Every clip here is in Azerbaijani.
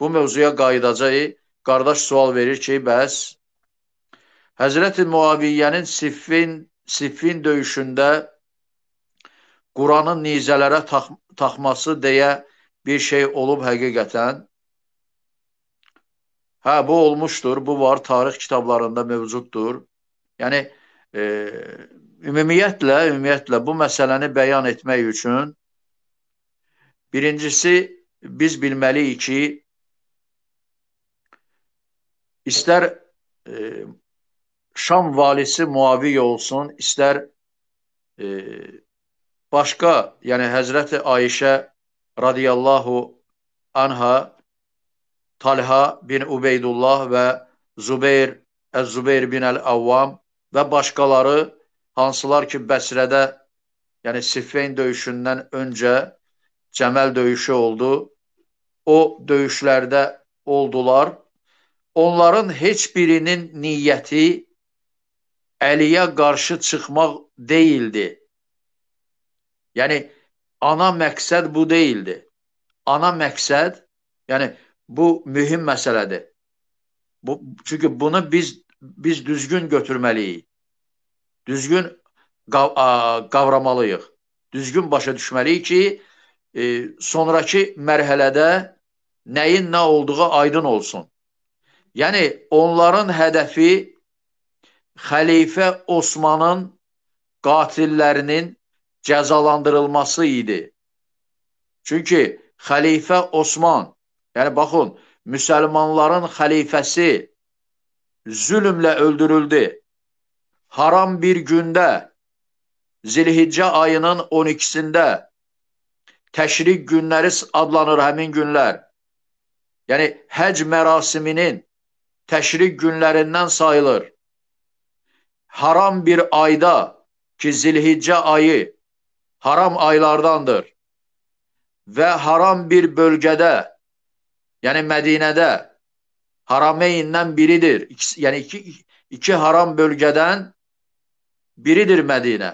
Bu mövzuya qayıdacaq. Qardaş sual verir ki, bəs Həzrəti Muaviyyənin Siffin, Siffin döyüşündə Quranın nizələrə tax taxması deyə bir şey olub həqiqətən? Hə, bu olmuşdur, bu var, tarix kitablarında mövcuddur. Yəni, e, ümumiyyətlə, ümumiyyətlə bu məsələni bəyan etmək üçün birincisi, biz bilməliyik ki, istər e, Şam valisi Muaviyə olsun, istər e, başqa, yəni Həzrəti Ayşə radiyallahu anha, Talha bin Ubeydullah və Zubeyr Əz-Zubeyr bin Əl-Avvam və başqaları hansılar ki, Bəsrədə, yəni Siffeyn döyüşündən öncə Cəməl döyüşü oldu o döyüşlərdə oldular. Onların heç birinin niyyəti Əliyə qarşı çıxmaq deyildi. Yəni ana məqsəd bu deyildi. Ana məqsəd, yəni bu mühüm məsələdir. Bu çünki bunu biz biz düzgün götürməliyik. Düzgün qav qavramalıyıq. Düzgün başa düşməliyik ki, e, sonrakı mərhələdə nəyin nə olduğu aydın olsun. Yəni onların hədəfi xəlifə Osmanın qatillərinin cəzalandırılması idi. Çünki xəlifə Osman, yəni baxın, müsəlmanların xəlifəsi zülmlə öldürüldü. Haram bir gündə Zilhiccə ayının 12-sində təşrik günləri adlanır həmin günlər yəni həc mərasiminin təşrik günlərindən sayılır. Haram bir ayda ki, zilhiccə ayı haram aylardandır və haram bir bölgədə, yəni Mədinədə harameyindən biridir. İkisi, yəni iki, iki haram bölgədən biridir Mədinə.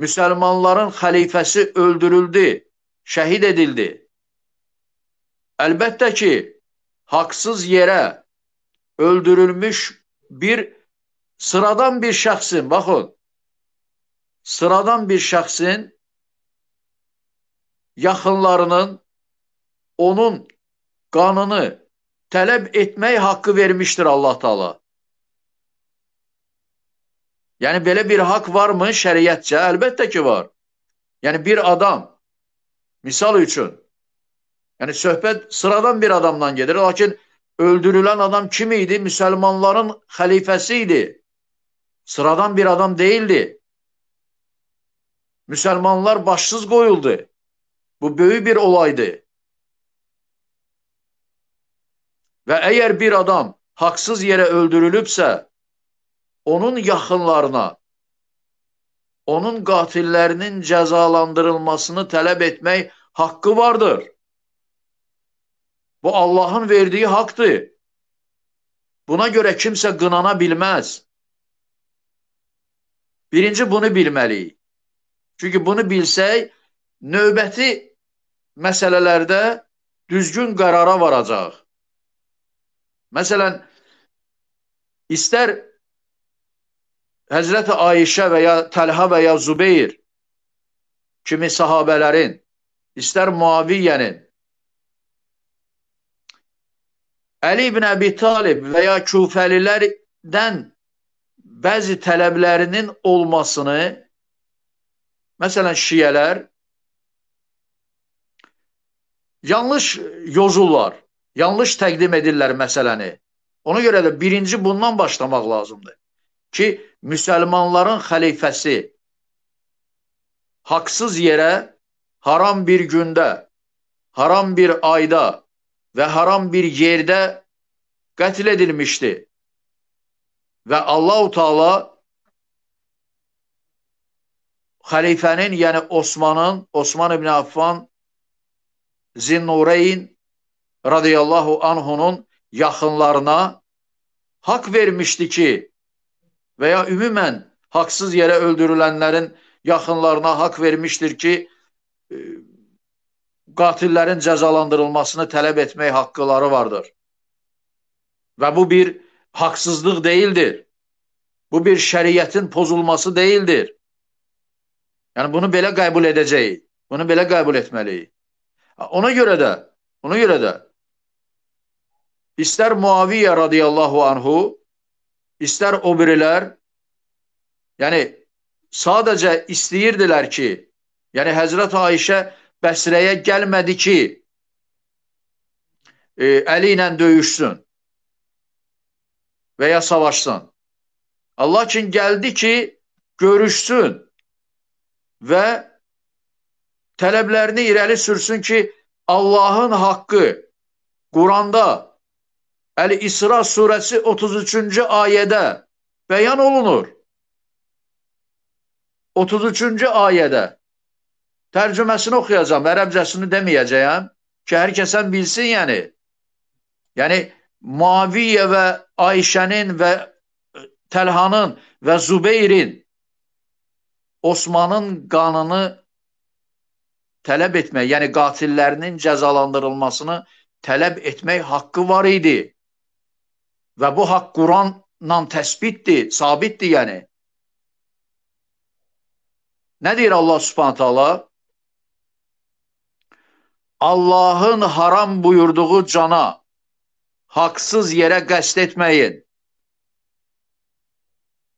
Müsəlmanların xəlifəsi öldürüldü, şəhid edildi. Əlbəttə ki, haqsız yerə öldürülmüş bir sıradan bir şəxsin, baxın, sıradan bir şəxsin yaxınlarının onun qanını tələb etmək haqqı vermişdir Allah Taala. Yəni belə bir haqq varmı şəriətcə? Əlbəttə ki var. Yəni bir adam misal üçün Yəni söhbət sıradan bir adamdan gedir. Lakin öldürülən adam kim idi? Müsəlmanların xəlifəsi idi. Sıradan bir adam değildi. Müsəlmanlar başsız qoyuldu. Bu böyük bir olaydı. Ve eğer bir adam haksız yere öldürülübsə, onun yaxınlarına, onun qatillərinin cəzalandırılmasını tələb etmək haqqı vardır. Bu Allahın verdiyi haqqdır. Buna görə kimsə qınana bilməz. Birinci bunu bilməliyik. Çünki bunu bilsək, növbəti məsələlərdə düzgün qərara varacaq. Məsələn, istər Həzrəti Ayşə və ya Təlha və ya Zubeyr kimi sahabələrin, istər Muaviyyənin, Əli ibn Əbi Talib və ya küfəlilərdən bəzi tələblərinin olmasını, məsələn, şiyələr yanlış yozurlar, yanlış təqdim edirlər məsələni. Ona görə də birinci bundan başlamaq lazımdır ki, müsəlmanların xəlifəsi haqsız yerə haram bir gündə, haram bir ayda ve haram bir yerde katledilmişti. Ve Allahu Teala halifenin yani Osman'ın Osman İbn Affan Zinnureyn radıyallahu anhunun yakınlarına hak vermişti ki veya ümumen haksız yere öldürülenlerin yakınlarına hak vermiştir ki qatillərin cəzalandırılmasını tələb etmək haqqıları vardır. Və bu bir haqsızlıq deyildir. Bu bir şəriətin pozulması deyildir. Yəni bunu belə qəbul edəcəyik. Bunu belə qəbul etməliyik. Ona görə də, ona görə də istər Muaviyə radiyallahu anhu, istər o birilər, yəni sadəcə istəyirdilər ki, yəni Həzrət Ayşə Bəsrəyə gəlmədi ki, e, əli ilə döyüşsün və ya savaşsın. Allah üçün gəldi ki, görüşsün və tələblərini irəli sürsün ki, Allahın haqqı Quranda Əl-İsra surəsi 33-cü ayədə bəyan olunur. 33-cü ayədə Tərcüməsini oxuyacam, ərəbcəsini deməyəcəyəm ki, hər kəsən bilsin yəni. Yəni, Maviyə və Ayşənin və e, Təlhanın və Zubeyrin Osmanın qanını tələb etmək, yəni qatillərinin cəzalandırılmasını tələb etmək haqqı var idi. Və bu haqq Quranla təsbitdir, sabitdir yəni. Nə deyir Allah subhanət Allah? Allah'ın haram buyurduğu cana haksız yere gastetmeyin.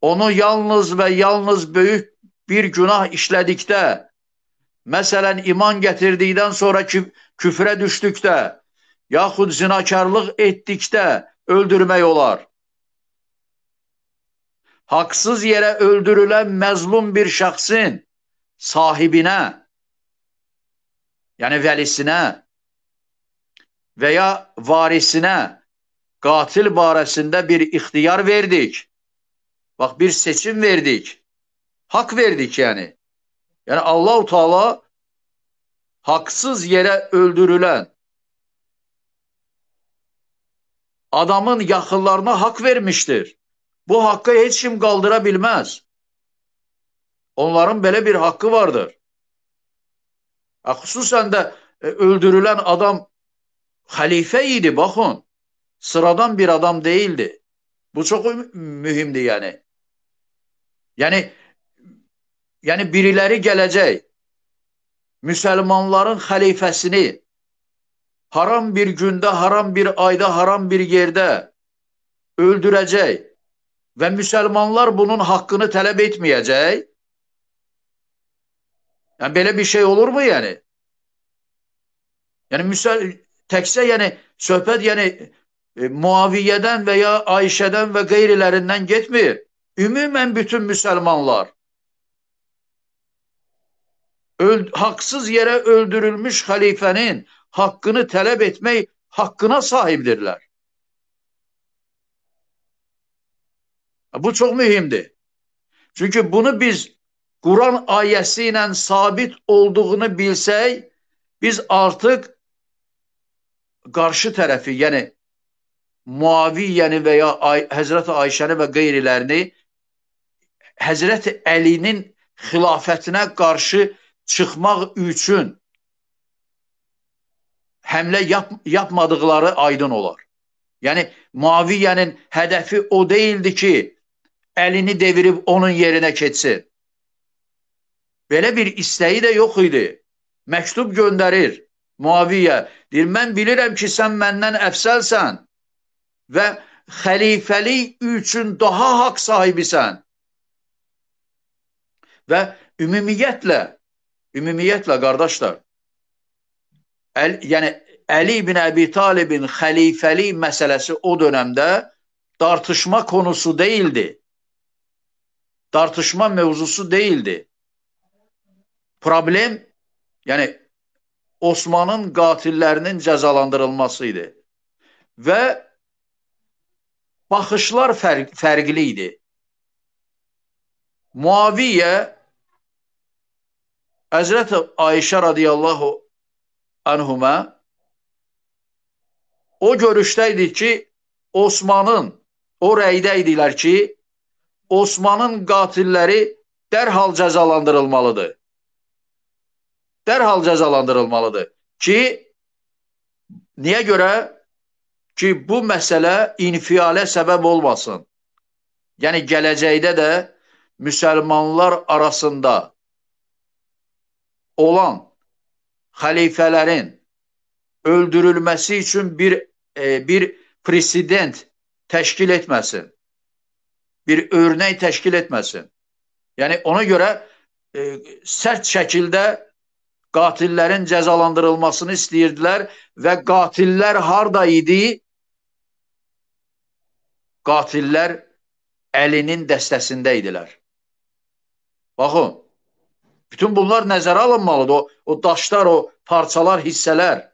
Onu yalnız ve yalnız büyük bir günah işledikte, məsələn iman gətirdikdən sonra küf düştükte, düşdükdə, yaxud ettikte etdikdə öldürmək olar. Haksız yere öldürülen mezlum bir şəxsin sahibine yani velisine veya varisine katil barasında bir ixtiyar verdik. Bak bir seçim verdik. Hak verdik yani. Yani Allahu Teala haksız yere öldürülen adamın yakınlarına hak vermiştir. Bu hakkı hiç kim kaldırabilmez. Onların böyle bir hakkı vardır. Ha, hususen de e, öldürülen adam halifeydi bakın. Sıradan bir adam değildi. Bu çok mühimdi yani. Yani yani birileri gelecek. Müslümanların halifesini haram bir günde, haram bir ayda, haram bir yerde öldürecek ve Müslümanlar bunun hakkını talep etmeyecek yani böyle bir şey olur mu yani? Yani müsel tekse yani söhbət yani e, Muaviye'den veya Ayşe'den ve gayrilerinden gitmiyor. Ümumən bütün Müslümanlar öl haksız yere öldürülmüş halifenin hakkını talep etmeyi hakkına sahipdirler. Bu çok mühimdir. Çünkü bunu biz Quran ayəsi ilə sabit olduğunu bilsək, biz artıq qarşı tərəfi, yəni Muaviyyəni və ya Ay Həzrəti Ayşəni və qeyrilərini Həzrəti Əlinin xilafətinə qarşı çıxmaq üçün həmlə yap yapmadıqları aydın olar. Yəni Muaviyyənin hədəfi o değildi ki, əlini devirib onun yerinə keçsin. Belə bir istəyi də yox idi. Məktub göndərir Muaviyyə. Deyir, mən bilirəm ki, sən məndən əfsəlsən və xəlifəlik üçün daha haqq sahibisən. Və ümumiyyətlə, ümumiyyətlə qardaşlar, əl, yəni Əli ibn Əbi Talibin xəlifəlik məsələsi o dönəmdə dartışma konusu deyildi. Dartışma mövzusu deyildi problem yəni Osmanın qatillərinin cəzalandırılması idi. Və baxışlar fərq, fərqli idi. Muaviyə Əzrət Ayşə radiyallahu anhuma o görüşdə idi ki, Osmanın, o rəydə idilər ki, Osmanın qatilləri dərhal cəzalandırılmalıdır dərhal cəzalandırılmalıdır ki, niyə görə ki, bu məsələ infialə səbəb olmasın. Yəni gələcəkdə də müsəlmanlar arasında olan xəlifələrin öldürülməsi üçün bir e, bir president təşkil etməsin. Bir örnək təşkil etməsin. Yəni ona görə e, sərt şəkildə qatillərin cəzalandırılmasını istəyirdilər və qatillər harda idi? Qatillər əlinin dəstəsində idilər. Baxın, bütün bunlar nəzərə alınmalıdır. O, o daşlar, o parçalar, hissələr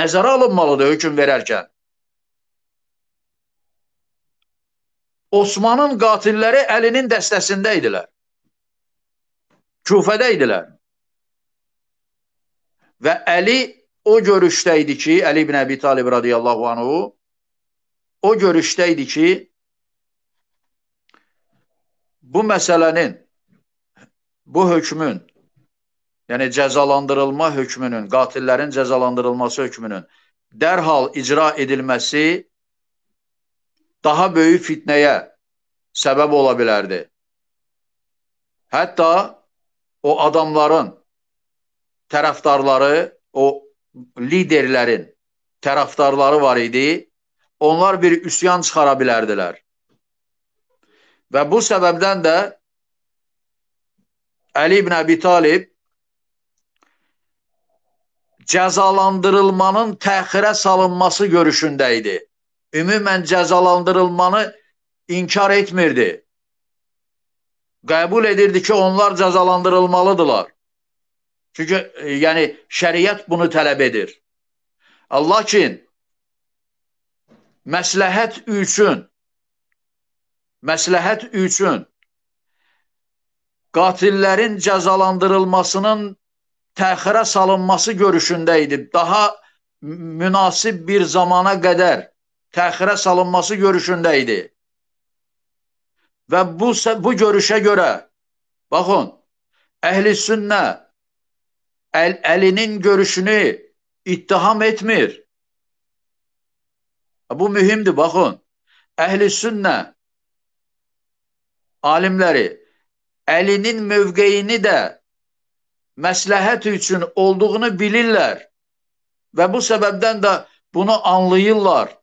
nəzərə alınmalıdır hökum verərkən. Osmanın qatilləri əlinin dəstəsində idilər. Küfədə idilər. Və Əli o görüşdə idi ki, Əli ibn Əbi Talib radiyallahu anhu o görüşdə idi ki, bu məsələnin, bu hökmün, yəni cəzalandırılma hökmünün, qatillərin cəzalandırılması hökmünün dərhal icra edilməsi daha böyük fitnəyə səbəb ola bilərdi. Hətta o adamların tərəfdarları, o liderlərin tərəfdarları var idi. Onlar bir üsyan çıxara bilərdilər. Və bu səbəbdən də Əli ibn Əbi Talib cəzalandırılmanın təxirə salınması görüşündə idi. Ümumən cəzalandırılmanı inkar etmirdi. Qəbul edirdi ki, onlar cəzalandırılmalıdırlar. Çünki e, yəni şəriət bunu tələb edir. Lakin məsləhət üçün məsləhət üçün qatillərin cəzalandırılmasının təxirə salınması görüşündə idi. Daha münasib bir zamana qədər təxirə salınması görüşündə idi. Və bu bu görüşə görə baxın, əhl-i sünnə el, elinin görüşünü ittiham etmir. Bu mühimdir bakın. Ehli sünne alimleri elinin mövqeyini de məsləhət üçün olduğunu bilirlər və bu səbəbdən də bunu anlayırlar.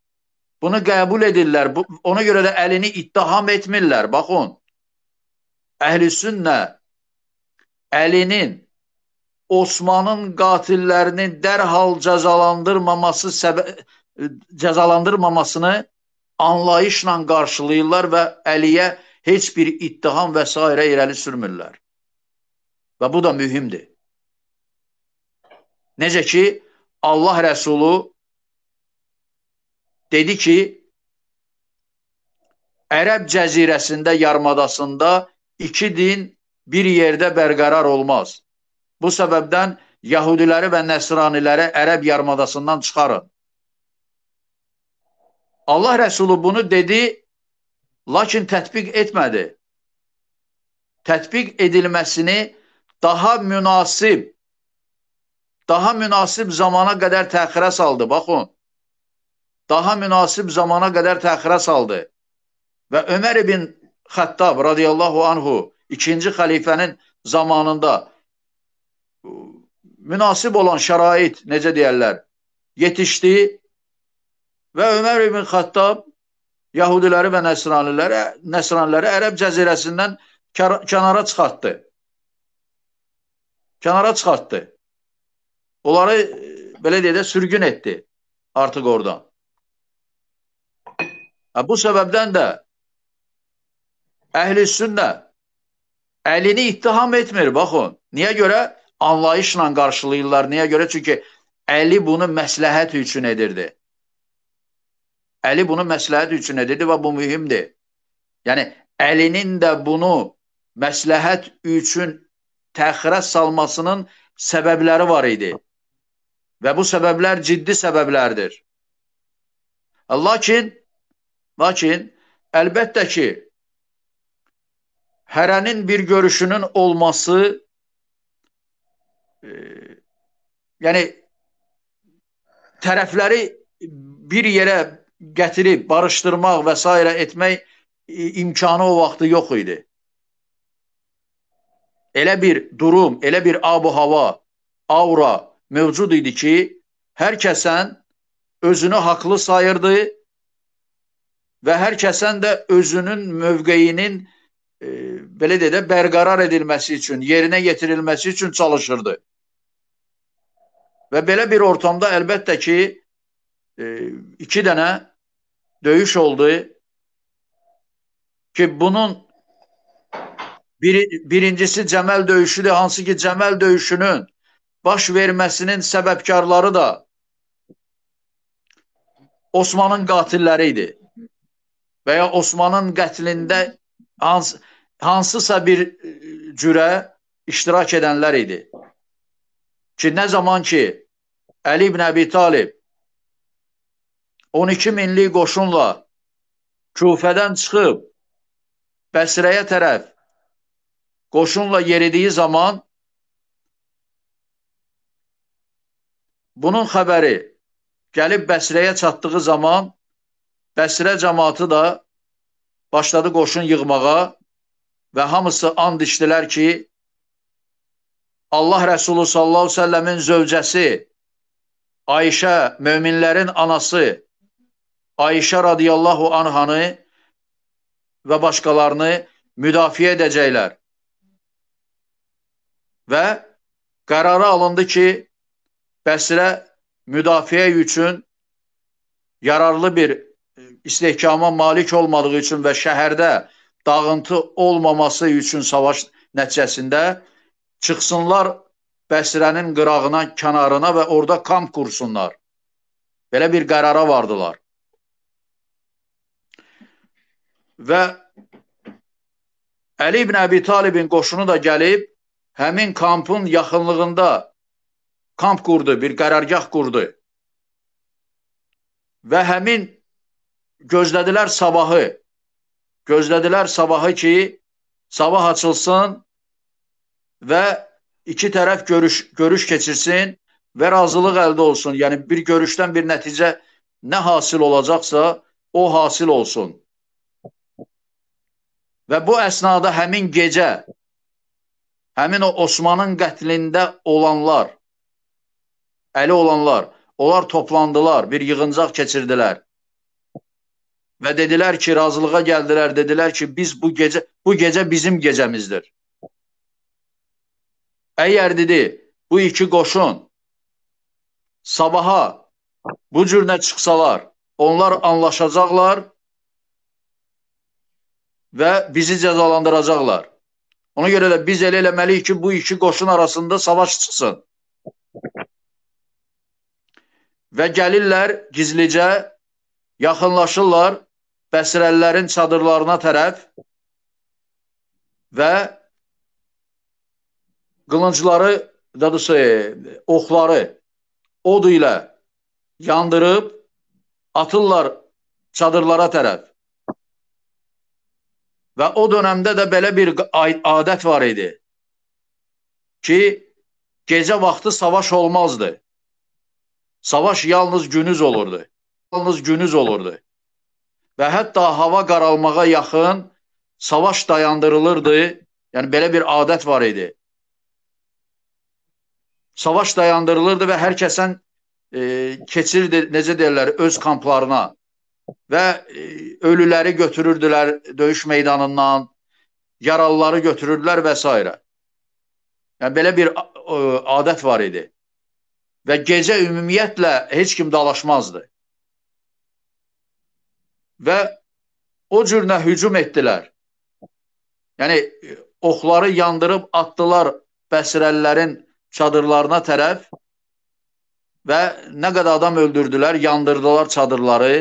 Bunu qəbul edirlər. Bu, ona görə də əlini ittiham etmirlər. Baxın. Əhl-i sünnə əlinin Osmanın qatillərini dərhal cəzalandırmaması e, cəzalandırmamasını anlayışla qarşılayırlar və Əliyə heç bir ittiham və s. irəli sürmürlər. Və bu da mühümdür. Necə ki Allah Rəsulu dedi ki Ərəb cəzirəsində yarımadasında iki din bir yerdə bərqərar olmaz. Bu səbəbdən Yahudiləri və Nəsraniləri Ərəb yarmadasından çıxarın. Allah Rəsulu bunu dedi, lakin tətbiq etmədi. Tətbiq edilməsini daha münasib, daha münasib zamana qədər təxirə saldı, baxın. Daha münasib zamana qədər təxirə saldı. Və Ömər ibn Xəttab radiyallahu anhu ikinci xəlifənin zamanında münasib olan şərait, necə deyərlər, yetişdi və Ömər ibn Xattab Yahudiləri və Nəsraniləri, Nəsraniləri Ərəb cəzirəsindən kənara çıxartdı. Kənara çıxartdı. Onları e, belə deyə də sürgün etdi artıq oradan. Hə, bu səbəbdən də əhl-i sünnə əlini ittiham etmir, baxın. Niyə görə? anlayışla qarşılayırlar. Niyə görə? Çünki Əli bunu məsləhət üçün edirdi. Əli bunu məsləhət üçün edirdi və bu mühümdir. Yəni Əlinin də bunu məsləhət üçün təxirə salmasının səbəbləri var idi. Və bu səbəblər ciddi səbəblərdir. Lakin, lakin əlbəttə ki, hərənin bir görüşünün olması e, yəni tərəfləri bir yerə gətirib barışdırmaq və s. etmək imkanı o vaxtı yox idi. Elə bir durum, elə bir abu-hava, aura mövcud idi ki, hər kəsən özünü haqlı sayırdı və hər kəsən də özünün mövqeyinin e, belə deyə bərqərar edilməsi üçün, yerinə yetirilməsi üçün çalışırdı. Və belə bir ortamda əlbəttə ki, e, iki dənə döyüş oldu ki, bunun biri, birincisi Cəməl döyüşüdür, hansı ki, Cəməl döyüşünün baş verməsinin səbəbkarları da Osmanın qatilləri idi və ya Osmanın qətlində hans, hansısa bir e, cürə iştirak edənlər idi. Ki, nə zaman ki Əli ibn Əbi Talib 12 minlik qoşunla Küfədən çıxıb Bəsrəyə tərəf qoşunla yeridiyi zaman bunun xəbəri gəlib Bəsrəyə çatdığı zaman Bəsrə cəmaatı da başladı qoşun yığmağa və hamısı and içdilər ki, Allah Rəsulu sallallahu əleyhi və səlləmin zövcəsi Ayşə, möminlərin anası Ayşə radiyallahu anhanı və başqalarını müdafiə edəcəklər. Və qərara alındı ki, Bəsrə müdafiə üçün yararlı bir e, istehkama malik olmadığı üçün və şəhərdə dağıntı olmaması üçün savaş nəticəsində çıxsınlar Bəsrənin qırağına, kənarına və orada kamp qursunlar. Belə bir qərara vardılar. Və Əli ibn Əbi Talibin qoşunu da gəlib həmin kampın yaxınlığında kamp qurdu, bir qərargah qurdu. Və həmin gözlədilər sabahı. Gözlədilər sabahı ki, sabah açılsın və iki tərəf görüş görüş keçirsin və razılıq əldə olsun. Yəni bir görüşdən bir nəticə nə hasil olacaqsa, o hasil olsun. Və bu əsnada həmin gecə həmin o Osmanın qətlində olanlar əli olanlar, onlar toplandılar, bir yığıncaq keçirdilər. Və dedilər ki, razılığa gəldilər, dedilər ki, biz bu gecə bu gecə bizim gecəmizdir. Əgər dedi, bu iki qoşun sabaha bu cürünə çıxsalar, onlar anlaşacaqlar və bizi cəzalandıracaqlar. Ona görə də biz elə eləməliyik ki, bu iki qoşun arasında savaş çıxsın. Və gəlirlər gizlicə, yaxınlaşırlar Bəsrəllərin çadırlarına tərəf və qılıncları, dadısı, e, oxları od ilə yandırıb atırlar çadırlara tərəf. Və o dönəmdə də belə bir adət var idi ki, gecə vaxtı savaş olmazdı. Savaş yalnız günüz olurdu. Yalnız günüz olurdu. Və hətta hava qaralmağa yaxın savaş dayandırılırdı. Yəni belə bir adət var idi savaş dayandırılırdı və hər kəsən e, keçirdi, necə deyirlər, öz kamplarına və e, ölüləri götürürdülər döyüş meydanından, yaralıları götürürdülər və s. Yəni, belə bir e, adət var idi. Və gecə ümumiyyətlə heç kim dalaşmazdı. Və o cürlə hücum etdilər. Yəni, e, oxları yandırıb atdılar Bəsrəllərin çadırlarına tərəf və nə qədər adam öldürdülər, yandırdılar çadırları,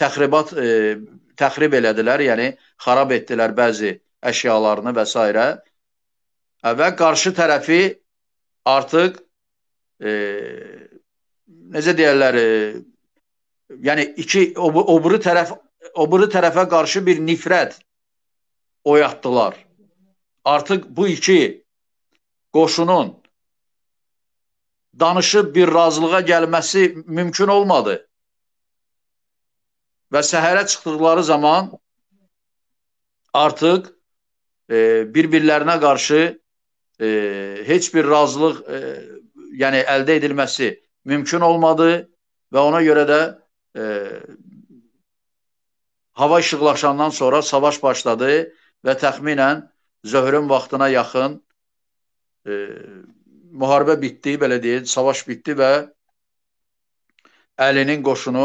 təxribat e, təxrib elədilər, yəni xarab etdilər bəzi əşyalarını və s. E, və qarşı tərəfi artıq e, necə deyirlər, e, yəni iki ob obru tərəf obru tərəfə qarşı bir nifrət oyatdılar. Artıq bu iki qoşunun danışıb bir razılığa gəlməsi mümkün olmadı. Və səhərə çıxdıqları zaman artıq e, bir-birlərinə qarşı e, heç bir razılıq e, yəni əldə edilməsi mümkün olmadı və ona görə də e, hava işıqlaşandan sonra savaş başladı və təxminən zöhrün vaxtına yaxın e, müharibə bitdi, belə deyək, savaş bitdi və Əlinin qoşunu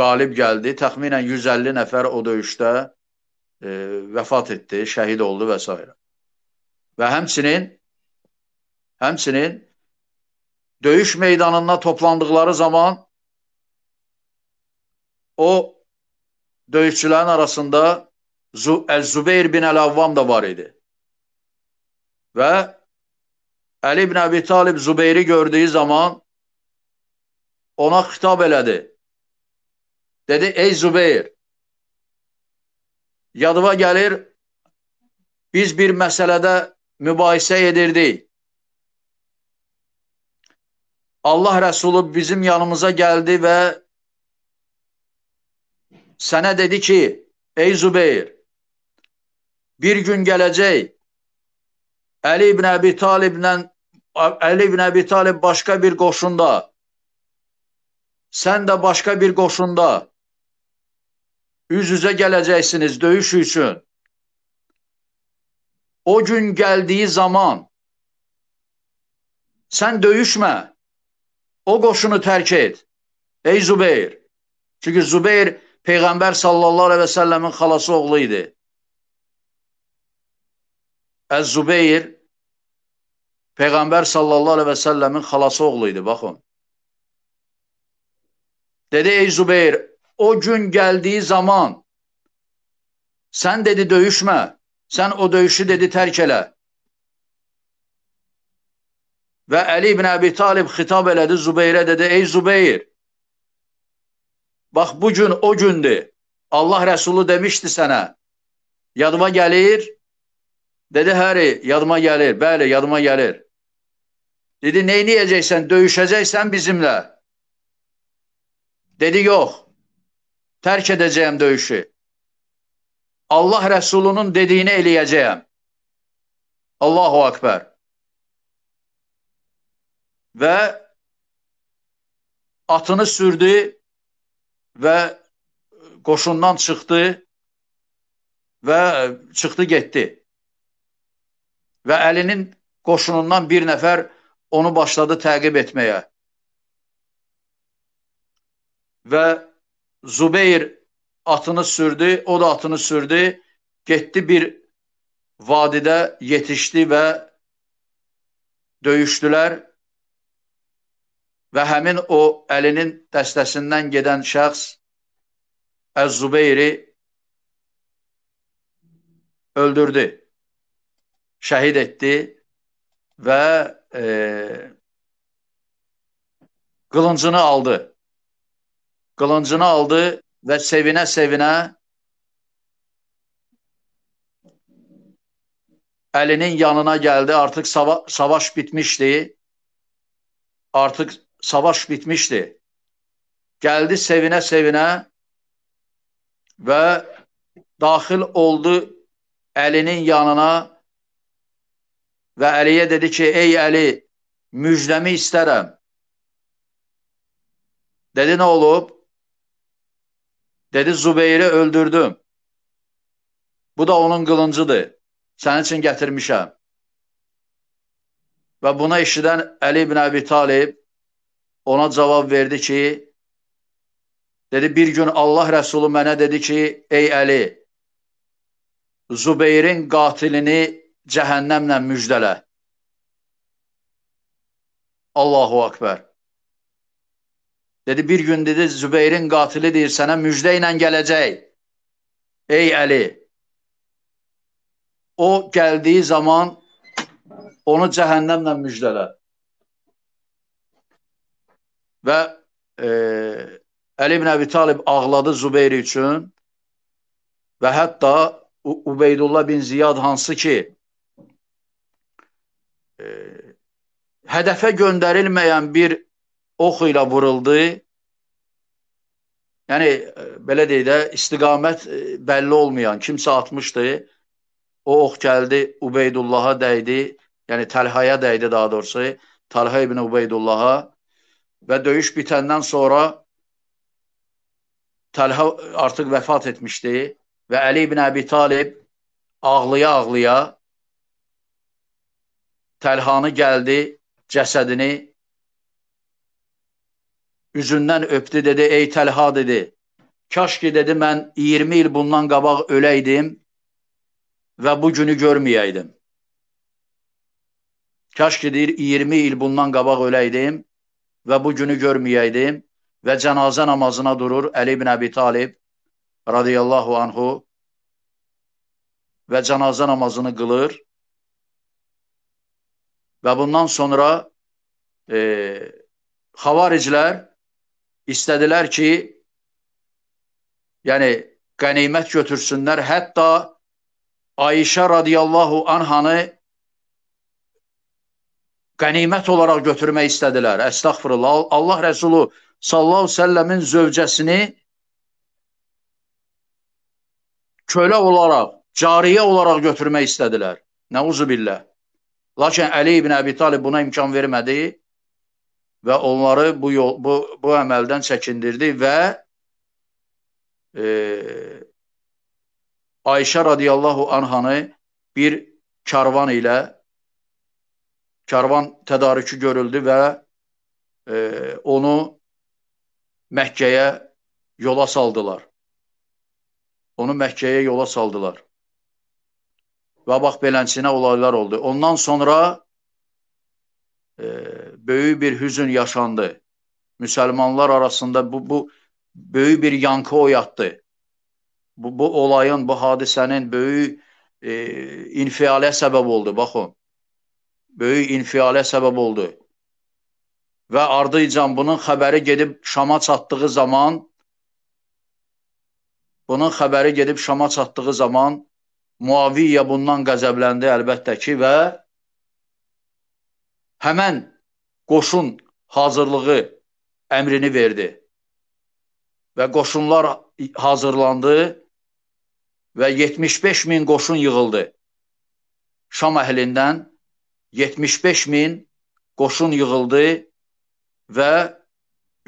qalib gəldi. Təxminən 150 nəfər o döyüşdə e, vəfat etdi, şəhid oldu və s. Və həmçinin həmçinin döyüş meydanına toplandıqları zaman o döyüşçülərin arasında Əz-Zübeyr bin Əl-Avvam da var idi. Və Əli ibn Əbi Talib Zubeyri gördüyü zaman ona xitab elədi. Dedi, ey Zubeyr, yadıva gəlir, biz bir məsələdə mübahisə edirdik. Allah Rəsulü bizim yanımıza gəldi və sənə dedi ki, ey Zubeyr, bir gün gələcək, Əli ibn Əbi Taliblə Əli ibn Əbi Talib başqa bir qoşunda. Sən də başqa bir qoşunda üz-üzə gələcəksiniz döyüş üçün. O gün gəldiyi zaman sən döyüşmə. O qoşunu tərk et. Ey Zubeyr. Çünki Zubeyr Peyğəmbər sallallahu əleyhi və səlləmin xalası oğlu idi. Əz-Zübeyir Peyğəmbər sallallahu aleyhi və səlləmin xalası oğlu idi, baxın. Dedi, ey Zübeyir, o gün gəldiyi zaman sən dedi döyüşmə, sən o döyüşü dedi tərk elə. Və Əli ibn Əbi Talib xitab elədi Zübeyirə dedi, ey Zübeyir, bax bu gün o gündür, Allah Rəsulu demişdi sənə, yadıma gəlir, Dedi, Harry, yadıma gəlir. Bəli, yadıma gəlir. Dedi, neyniyəcəksən, döyüşəcəksən bizimlə. Dedi, yox, tərk edəcəyəm döyüşü. Allah Rəsulunun dediyini eləyəcəyəm. Allahu Akbar. Və atını sürdü və qoşundan çıxdı və çıxdı getdi və əlinin qoşunundan bir nəfər onu başladı təqib etməyə. Və Zubeyr atını sürdü, o da atını sürdü, getdi bir vadidə yetişdi və döyüşdülər və həmin o əlinin dəstəsindən gedən şəxs Əz-Zubeyri öldürdü. şehit etti ve e, kılıncını aldı. Kılıncını aldı ve sevine sevine elinin yanına geldi. Artık sava savaş bitmişti. Artık savaş bitmişti. Geldi sevine sevine ve dahil oldu elinin yanına və Əliyə dedi ki, ey Əli, müjdəmi istərəm. Dedi, nə olub? Dedi, Zubeyri öldürdüm. Bu da onun qılıncıdır. Sənin üçün gətirmişəm. Və buna işidən Əli ibn Əbi Talib ona cavab verdi ki, dedi, bir gün Allah rəsulu mənə dedi ki, ey Əli, Zubeyrin qatilini cəhənnəmlə müjdələ. Allahu Akbar. Dedi, bir gün dedi, Zübeyrin qatilidir, sənə müjdə ilə gələcək. Ey Əli! O gəldiyi zaman onu cəhənnəmlə müjdələ. Və e, Əli ibn Əbi Talib ağladı Zübeyr üçün və hətta Ubeydullah bin Ziyad hansı ki, e, hədəfə göndərilməyən bir ox ilə vuruldu. Yəni belə deyək də istiqamət bəlli olmayan kimsə atmışdı. O ox gəldi Ubeydullah'a dəydi. Yəni Təlhaya dəydi daha doğrusu. Talha ibn Ubeydullah'a və döyüş bitəndən sonra Talha artıq vəfat etmişdi və Əli ibn Əbi Talib ağlaya-ağlaya Təlhanı gəldi, cəsədini üzündən öpdü, dedi, ey Təlha, dedi, kaş ki, dedi, mən 20 il bundan qabaq öləydim və bu günü görməyəydim. Kaş ki, deyir, 20 il bundan qabaq öləydim və bu günü görməyəydim və cənazə namazına durur Əli ibn Əbi Talib radiyallahu anhu və cənazə namazını qılır və bundan sonra e, xavariclər istədilər ki, yəni qənimət götürsünlər, hətta Ayşə radiyallahu anhanı qənimət olaraq götürmək istədilər. Əstəğfirullah. Allah Rəsulu sallallahu səlləmin zövcəsini kölə olaraq, cariyə olaraq götürmək istədilər. Nəuzu billah. Lakin Əli ibn Əbi Talib buna imkan vermədi və onları bu yol, bu, bu əməldən çəkindirdi və e, Ayşə radiyallahu anhanı bir karvan ilə karvan tədarükü görüldü və e, onu Məkkəyə yola saldılar. Onu Məkkəyə yola saldılar. Və bax belənçinə olaylar oldu. Ondan sonra e, böyük bir hüzün yaşandı. Müsəlmanlar arasında bu, bu böyük bir yankı oyatdı. Bu, bu olayın, bu hadisənin böyük e, infialə səbəb oldu, baxın. Böyük infialə səbəb oldu. Və ardıcan bunun xəbəri gedib Şama çatdığı zaman bunun xəbəri gedib Şama çatdığı zaman Muaviyyə bundan qəzəbləndi əlbəttə ki və həmən qoşun hazırlığı əmrini verdi. Və qoşunlar hazırlandı və 75 min qoşun yığıldı. Şam əhlindən 75 min qoşun yığıldı və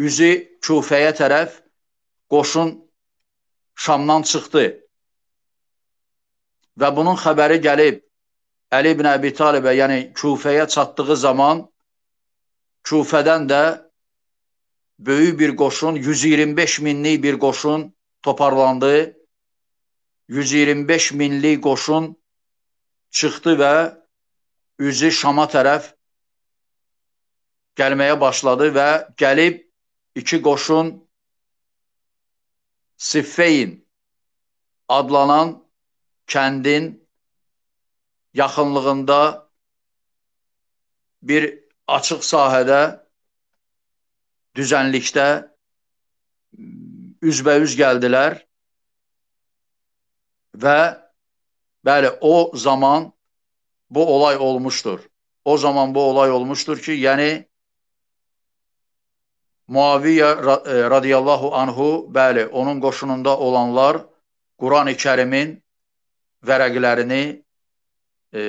üzü Kufəyə tərəf qoşun Şamdan çıxdı və bunun xəbəri gəlib Əli ibn Əbi Talibə, yəni Küfəyə çatdığı zaman Küfədən də böyük bir qoşun, 125 minlik bir qoşun toparlandı. 125 minlik qoşun çıxdı və üzü Şama tərəf gəlməyə başladı və gəlib iki qoşun Siffeyn adlanan kəndin yaxınlığında bir açıq sahədə düzənlikdə üzbəüz gəldilər və bəli o zaman bu olay olmuşdur. O zaman bu olay olmuşdur ki, yəni Muaviyə e, radiyallahu anhu, bəli, onun qoşununda olanlar Qurani-Kərimin vərəqlərini, e,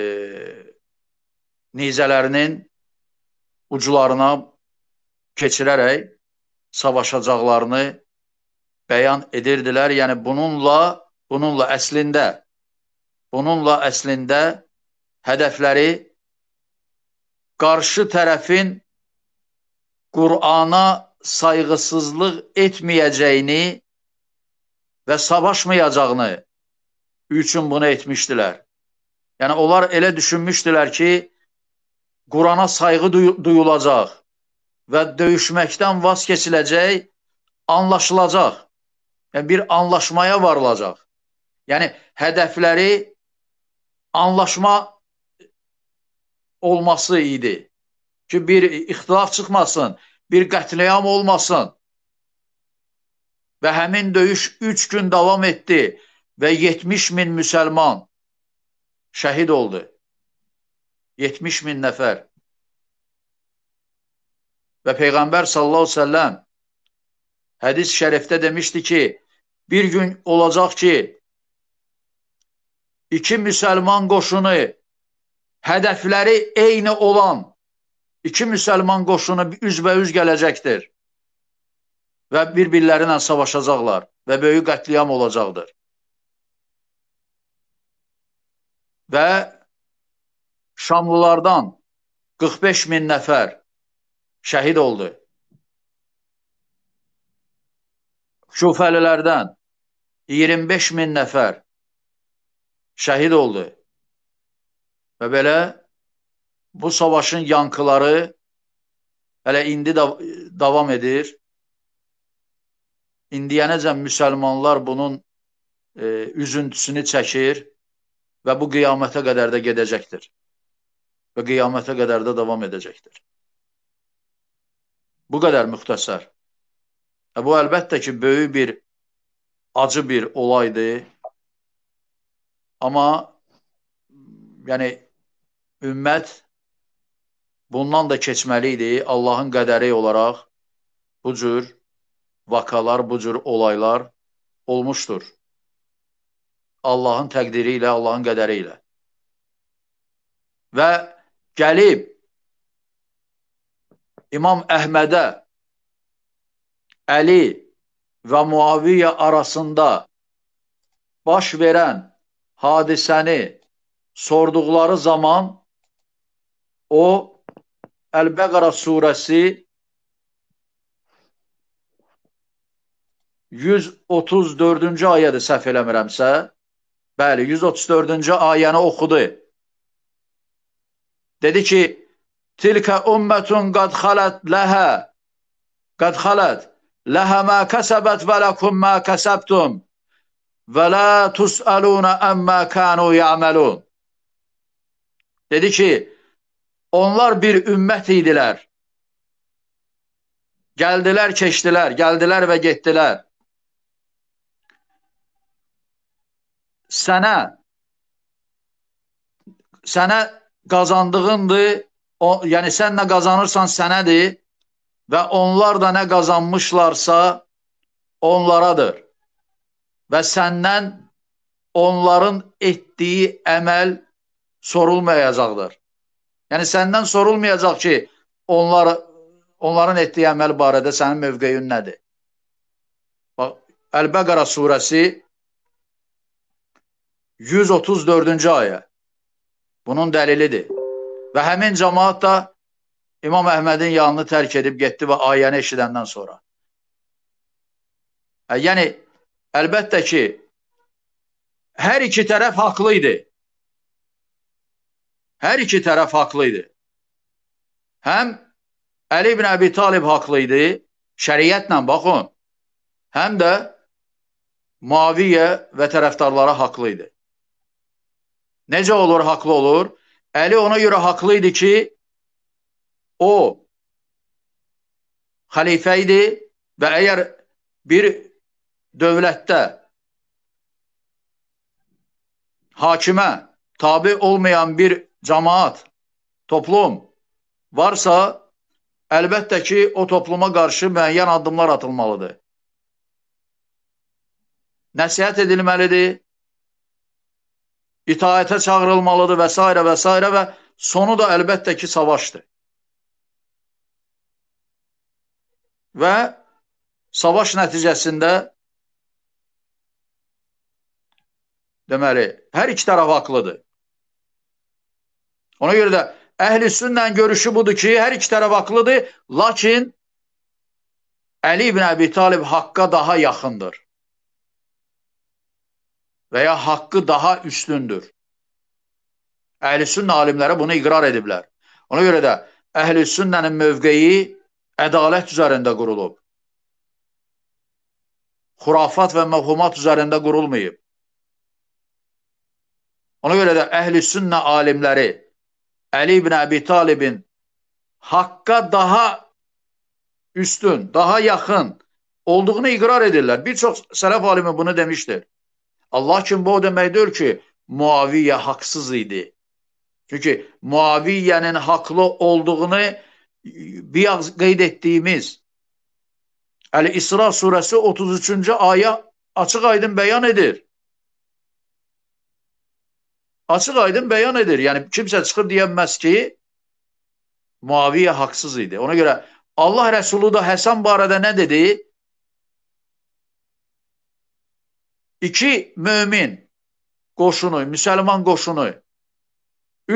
nizələrinin uclarına keçirərək savaşacaqlarını bəyan edirdilər. Yəni bununla, bununla əslində, bununla əslində hədəfləri qarşı tərəfin Qurana sayğısızlıq etməyəcəyini və savaşmayacağını üçün bunu etmişdilər. Yəni onlar elə düşünmüşdülər ki, Qurana sayğı duyulacaq və döyüşməkdən vaz keçiləcək, anlaşılacaq. Yəni bir anlaşmaya varılacaq. Yəni hədəfləri anlaşma olması idi ki, bir ixtilaf çıxmasın, bir qətləyam olmasın. Və həmin döyüş 3 gün davam etdi və 70 min müsəlman şəhid oldu. 70 min nəfər. Və Peyğəmbər sallallahu əleyhi və səlləm hədis şərifdə demişdi ki, bir gün olacaq ki, iki müsəlman qoşunu hədəfləri eyni olan iki müsəlman qoşunu üzbəüz gələcəkdir və bir-birləri ilə savaşacaqlar və böyük qətliyam olacaqdır. və Şamlılardan 45 min nəfər şəhid oldu. Şufəlilərdən 25 min nəfər şəhid oldu. Və belə bu savaşın yankıları hələ indi də davam edir. İndiyənəcən müsəlmanlar bunun e, üzüntüsünü çəkir və bu qiyamətə qədər də gedəcəkdir. Və qiyamətə qədər də davam edəcəkdir. Bu qədər müxtəsər. Və e, bu əlbəttə ki, böyük bir, acı bir olaydı. Amma yəni ümmət bundan da keçməli idi. Allahın qədəri olaraq bu cür vakalar, bu cür olaylar olmuşdur. Allahın təqdiri ilə, Allahın qədəri ilə. Və gəlib İmam Əhmədə Əli və Muaviyyə arasında baş verən hadisəni sorduqları zaman o Əl-Bəqara surəsi 134-cü ayədir səhv eləmirəmsə, Bəli, 134-cü ayəni oxudu. Dedi ki, Tilka ümmətun qad xalət ləhə, qad xalət, ləhə mə kəsəbət və ləkum mə kəsəbtum və lə tusəlunə əmmə kənu yəməlun. Dedi ki, onlar bir ümmət idilər. Gəldilər, keçdilər, gəldilər və getdilər. sənə sənə qazandığındır, o, yəni sən nə qazanırsan sənədir və onlar da nə qazanmışlarsa onlaradır. Və səndən onların etdiyi əməl sorulmayacaqdır. Yəni səndən sorulmayacaq ki, onlar onların etdiyi əməl barədə sənin mövqeyin nədir? Bax, Əl-Bəqərə surəsi 134-cü ayə bunun dəlilidir. Və həmin cəmaat da İmam Əhmədin yanını tərk edib getdi və ayəni eşidəndən sonra. E, yəni, əlbəttə ki, hər iki tərəf haqlı idi. Hər iki tərəf haqlı idi. Həm Əli ibn Əbi Talib haqlı idi, şəriyyətlə baxın, həm də Muaviyyə və tərəfdarlara haqlı idi. Necə olur haqlı olur? Əli ona görə haqlı idi ki, o xəlifə idi və əgər bir dövlətdə hakimə tabi olmayan bir cəmaat, toplum varsa, əlbəttə ki, o topluma qarşı müəyyən addımlar atılmalıdır. Nəsihət edilməlidir, itaətə çağırılmalıdır və s. və s. və sonu da əlbəttə ki, savaşdır. Və savaş nəticəsində deməli, hər iki tərəf haqlıdır. Ona görə də əhl-i sünnənin görüşü budur ki, hər iki tərəf haqlıdır, lakin Əli ibn Əbi Talib haqqa daha yaxındır veya hakkı daha üstündür. Əhl-i sünnə alimləri bunu iqrar ediblər. Ona görə də əhl-i sünnənin mövqeyi ədalət üzərində qurulub. Xurafat və məhumat üzərində qurulmayıb. Ona görə də əhl-i sünnə alimləri Əli ibn Əbi Talibin haqqa daha üstün, daha yaxın olduğunu iqrar edirlər. Bir çox sələf alimi bunu demişdir. Allah üçün bu o demək deyil ki, Muaviyyə haqsız idi. Çünki Muaviyyənin haqlı olduğunu biyaz qeyd etdiyimiz Əl-İsra surəsi 33-cü ayə açıq aydın bəyan edir. Açıq aydın bəyan edir. Yəni kimsə çıxır deyəməz ki, Muaviyyə haqsız idi. Ona görə Allah Rəsulu da Həsən barədə nə dedi? iki mömin qoşunu, müsəlman qoşunu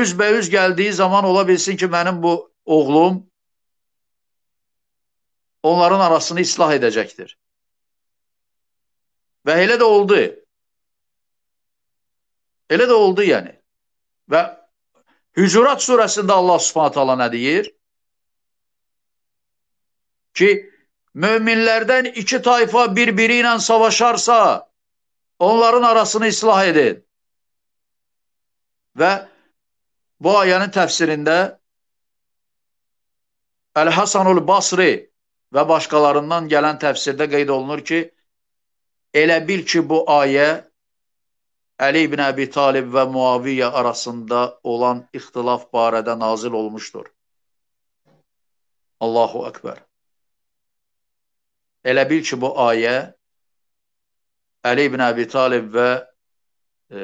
üzbəüz gəldiyi zaman ola bilsin ki, mənim bu oğlum onların arasını islah edəcəkdir. Və elə də oldu. Elə də oldu yəni. Və Hücurat surəsində Allah Subhanahu taala nə deyir? Ki möminlərdən iki tayfa bir-biri ilə savaşarsa Onların arasını islah edin. Və bu ayənin təfsirində Əl-Həsanul Basri və başqalarından gələn təfsirdə qeyd olunur ki, elə bil ki, bu ayə Əli ibn Əbi Talib və Muaviyyə arasında olan ixtilaf barədə nazil olmuşdur. Allahu Əkbər. Elə bil ki, bu ayə Ali ibn Əbi Talib və e,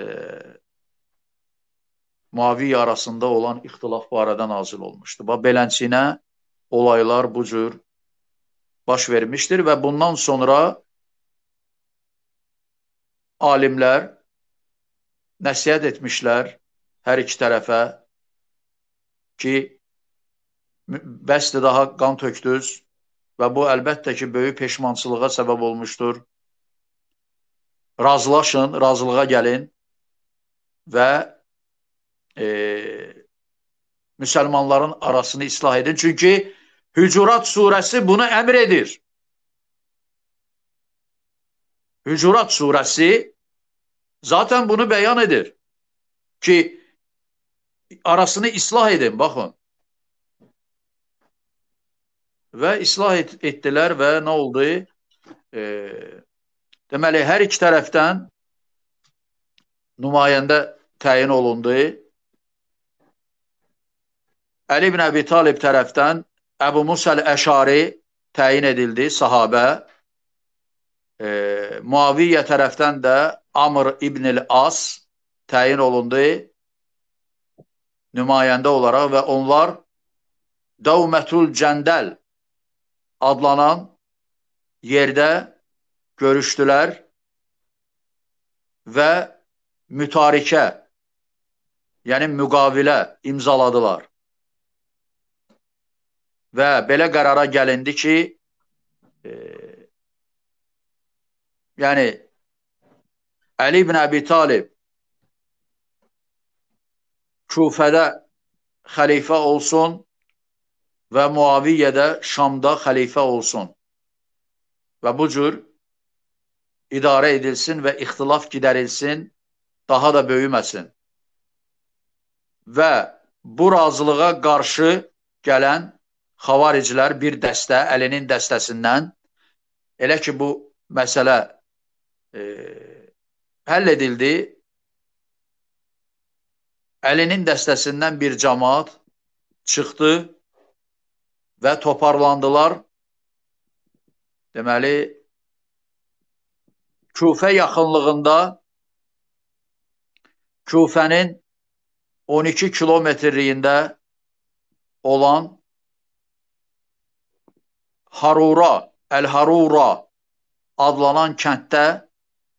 Muaviyyə arasında olan ixtilaf barədə nazil olmuşdu. Və belənçinə olaylar bu cür baş vermişdir və bundan sonra alimlər nəsihət etmişlər hər iki tərəfə ki, bəsdir daha qan tökdüz və bu əlbəttə ki, böyük peşmançılığa səbəb olmuşdur razılaşın, razılığa gəlin və e, müsəlmanların arasını islah edin. Çünki Hücurat surəsi bunu əmr edir. Hücurat surəsi zaten bunu bəyan edir ki arasını islah edin, baxın. Və islah et, etdilər və nə oldu? Eee Deməli, hər iki tərəfdən nümayəndə təyin olundu. Əli ibn Əbi Talib tərəfdən Əbu Musəl Əşari təyin edildi, sahabə. E, Muaviyyə tərəfdən də Amr ibn-il As təyin olundu nümayəndə olaraq və onlar Davmətul Cəndəl adlanan yerdə görüşdülər və mütarikə, yəni müqavilə imzaladılar. Və belə qərara gəlindi ki, e, yəni Əli ibn Əbi Talib Kufədə xəlifə olsun və Muaviyyə də Şamda xəlifə olsun. Və bu cür idarə edilsin və ixtilaf gidərilsin, daha da böyüməsin. Və bu razılığa qarşı gələn xavariclər bir dəstə, əlinin dəstəsindən elə ki bu məsələ e, həll edildi, əlinin dəstəsindən bir cəmaat çıxdı və toparlandılar. Deməli, Küfə yaxınlığında Küfənin 12 kilometrliyində olan Harura, Əl-Harura adlanan kənddə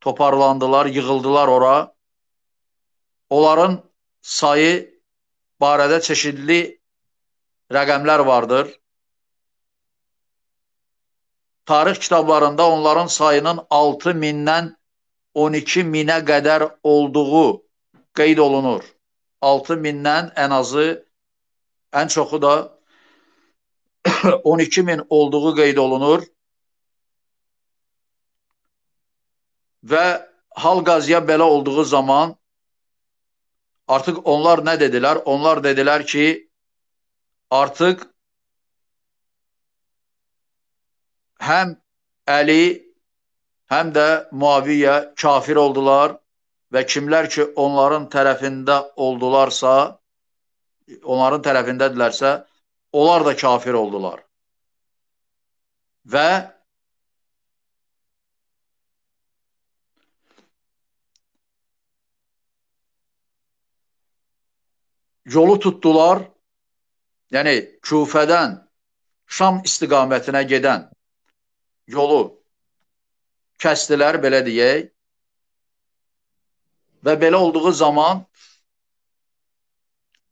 toparlandılar, yığıldılar ora. Onların sayı barədə çeşidli rəqəmlər vardır tarix kitablarında onların sayının 6 mindən 12 minə qədər olduğu qeyd olunur. 6 mindən ən azı, ən çoxu da 12 min olduğu qeyd olunur. Və hal qaziyə belə olduğu zaman artıq onlar nə dedilər? Onlar dedilər ki, artıq həm Əli, həm də Muaviyyə kafir oldular və kimlər ki, onların tərəfində oldularsa, onların tərəfindədirlərsə, onlar da kafir oldular. Və yolu tutdular, yəni Küfədən Şam istiqamətinə gedən yolu kəsdilər, belə deyək. Və belə olduğu zaman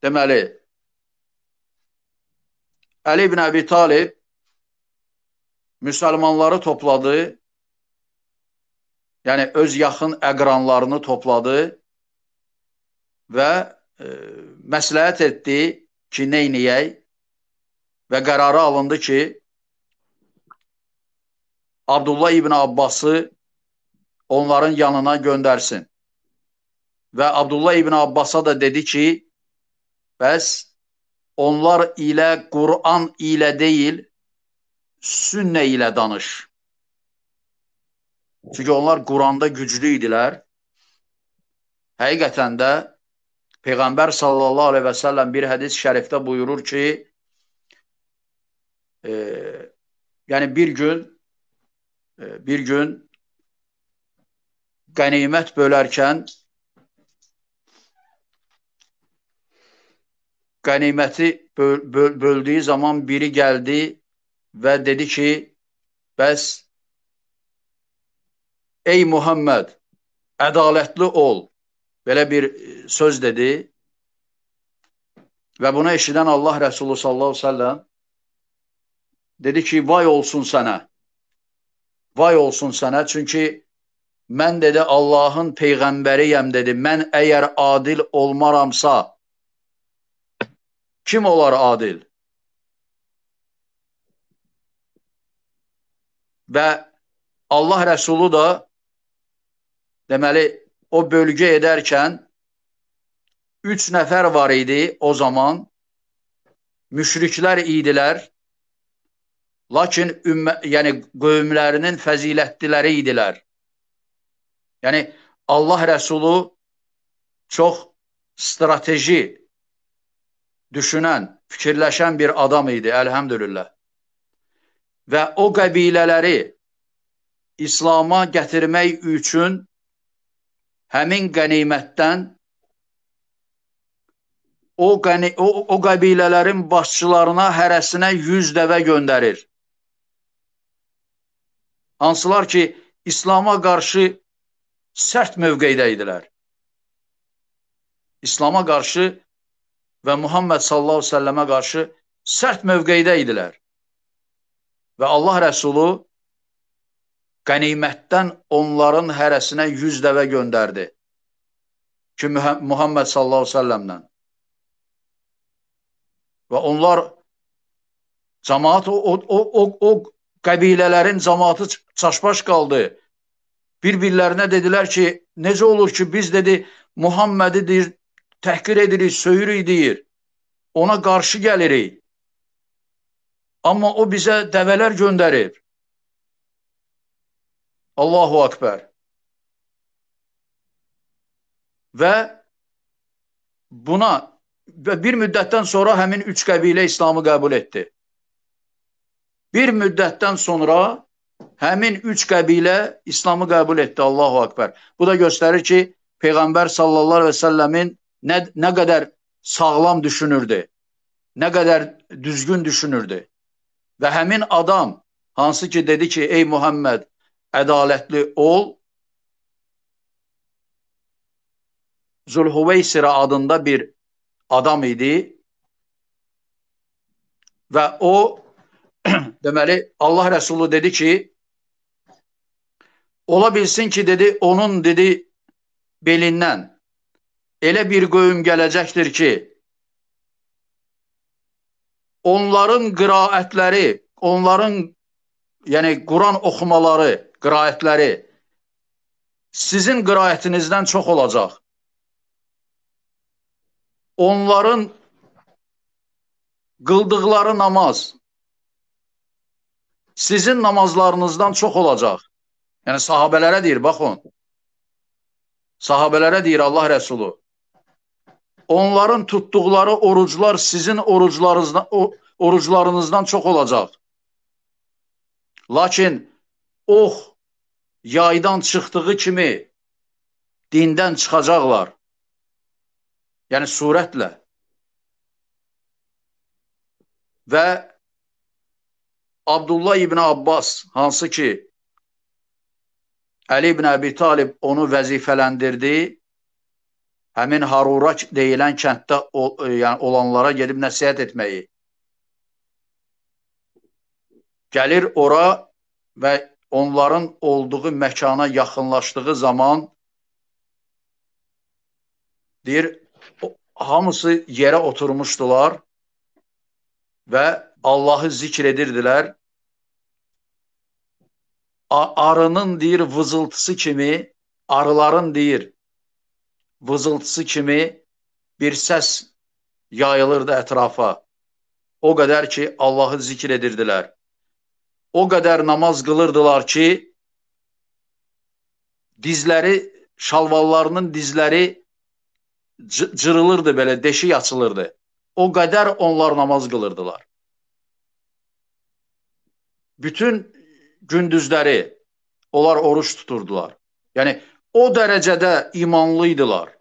deməli Əli ibn Əbi Talib müsəlmanları topladı, yəni öz yaxın əqranlarını topladı və e, məsləhət etdi ki, neyniyək və qərarı alındı ki, Abdullah ibn Abbası onların yanına göndərsin. Və Abdullah ibn Abbasa da dedi ki, bəs onlar ilə Quran ilə deyil, sünnə ilə danış. Çünki onlar Quranda güclü idilər. Həqiqətən də Peyğəmbər sallallahu aleyhi və səlləm bir hədis şərifdə buyurur ki, e, yəni bir gün bir gün qənimət bölərkən qəniməti böl böl böldüyü zaman biri gəldi və dedi ki, bəs ey Muhammed, ədalətli ol. Belə bir e, söz dedi. Və bunu eşidən Allah Rəsulü sallallahu əleyhi və səlləm dedi ki, vay olsun sənə. Vay olsun sənə, çünki mən dedi Allahın peyğəmbəriyəm dedi. Mən əgər adil olmaramsa kim olar adil? Və Allah Rəsulu da deməli o bölgə edərkən 3 nəfər var idi o zaman. Müşriklər idilər. Lakin ümmə, yəni qövmlərinin fəzilətliləri idilər. Yəni Allah Rəsulu çox strateji düşünən, fikirləşən bir adam idi, əlhəmdülillah. Və o qəbilələri İslama gətirmək üçün həmin qənimətdən o, qəni, o, o qəbilələrin başçılarına hərəsinə 100 dəvə göndərir hansılar ki, İslama qarşı sərt mövqeydə idilər. İslama qarşı və Muhammed sallallahu səlləmə qarşı sərt mövqeydə idilər. Və Allah Rəsulu qənimətdən onların hərəsinə 100 dəvə göndərdi ki, Muhammed sallallahu səlləmlə. Və onlar cəmaat o, o, o, o, o qəbilələrin cəmaatı çaşbaş qaldı. Bir-birlərinə dedilər ki, necə olur ki, biz dedi Muhammədi deyir, təhqir edirik, söyürük deyir. Ona qarşı gəlirik. Amma o bizə dəvələr göndərib. Allahu akbar. Və buna və bir müddətdən sonra həmin üç qəbilə İslamı qəbul etdi. Bir müddətdən sonra həmin üç qəbilə İslamı qəbul etdi. Allahu Akbar. Bu da göstərir ki, Peyğəmbər sallallahu aleyhi və səlləmin nə, nə qədər sağlam düşünürdü, nə qədər düzgün düşünürdü. Və həmin adam, hansı ki dedi ki, ey Muhammed, ədalətli ol, Zulhuveysira adında bir adam idi və o deməli Allah Rəsulu dedi ki, ola bilsin ki, dedi, onun dedi belindən elə bir qövm gələcəkdir ki, onların qiraətləri, onların yəni Quran oxumaları, qiraətləri sizin qiraətinizdən çox olacaq. Onların qıldıqları namaz, sizin namazlarınızdan çox olacaq. Yəni sahabelərə deyir, baxın. Sahabelərə deyir Allah Rəsulu. Onların tutduqları oruclar sizin oruclarınızdan oruclarınızdan çox olacaq. Lakin ox yaydan çıxdığı kimi dindən çıxacaqlar. Yəni surətlə. Və Abdullah ibn Abbas, hansı ki Əli ibn Əbi Talib onu vəzifələndirdi, həmin Harura deyilən kənddə o, e, yəni olanlara gedib nəsihət etməyi. Gəlir ora və onların olduğu məkana yaxınlaşdığı zaman deyir, hamısı yerə oturmuşdular və Allahı zikr edirdilər. Arının deyir vızıltısı kimi, arıların deyir vızıltısı kimi bir səs yayılırdı ətrafa. O qədər ki Allahı zikr edirdilər. O qədər namaz qılırdılar ki dizləri şalvallarının dizləri cırılırdı belə, deşik açılırdı. O qədər onlar namaz qılırdılar bütün gündüzləri onlar oruç tuturdular. Yəni o dərəcədə imanlı idilər.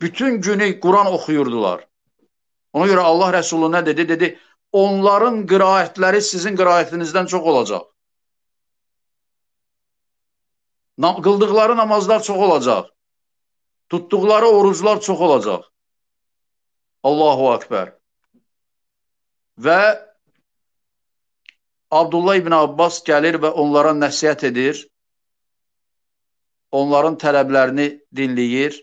Bütün günü Quran oxuyurdular. Ona görə Allah Rəsulu nə dedi? Dedi, onların qiraətləri sizin qiraətinizdən çox olacaq. Qıldıqları namazlar çox olacaq. Tutduqları oruclar çox olacaq. Allahu Akbar. Və Abdullah ibn Abbas gəlir və onlara nəsihət edir. Onların tələblərini dinləyir.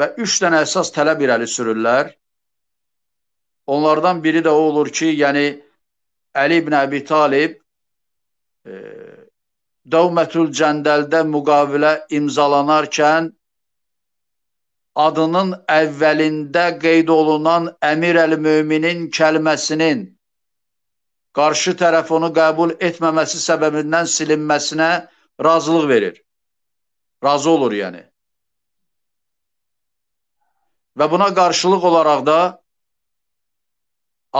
Və üç dənə əsas tələb irəli sürürlər. Onlardan biri də o olur ki, yəni Əli ibn Əbi Talib e, Davmətül Cəndəldə müqavilə imzalanarkən adının əvvəlində qeyd olunan Əmir Əl-Möminin kəlməsinin qarşı tərəf onu qəbul etməməsi səbəbindən silinməsinə razılıq verir. Razı olur yəni. Və buna qarşılıq olaraq da